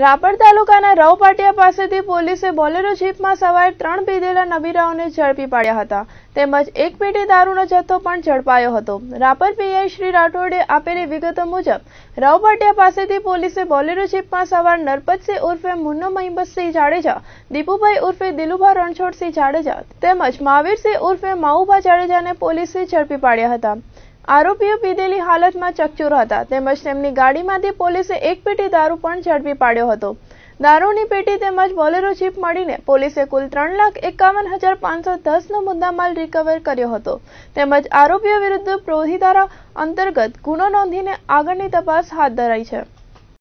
રાપર તાલુકાના રવપાટિયા પાસેથી પોલીસે બોલેરો જીપમાં સવાર ત્રણ પીધેલા નબીરાઓને ઝડપી પાડ્યા હતા તેમજ એક પેટી દારૂનો જથ્થો પણ ઝડપાયો હતો રાપર પીઆઈ શ્રી રાઠોડે આપેલી વિગતો મુજબ રવપાટિયા પાસેથી પોલીસે બોલેરો જીપમાં સવાર નરપતસિંહ ઉર્ફે મુન્નો મહિમ્બતસિંહ જાડેજા દીપુભાઈ ઉર્ફે દિલુભા રણછોડસિંહ જાડેજા તેમજ મહાવીરસિંહ ઉર્ફે માઉભા જાડેજાને પોલીસે ઝડપી પાડ્યા હતા આરોપીઓ પીધેલી હાલતમાં ચકચુર હતા તેમજ તેમની ગાડીમાંથી પોલીસે એક પેટી દારૂ પણ ઝડપી પાડ્યો હતો દારૂની પેટી તેમજ બોલેરો જીપ મળીને પોલીસે કુલ ત્રણ લાખ એકાવન હજાર પાંચસો દસનો મુદ્દામાલ રિકવર કર્યો હતો તેમજ આરોપીઓ વિરુદ્ધ પ્રોધિધારા અંતર્ગત ગુનો નોંધીને આગળની તપાસ હાથ ધરાઈ છે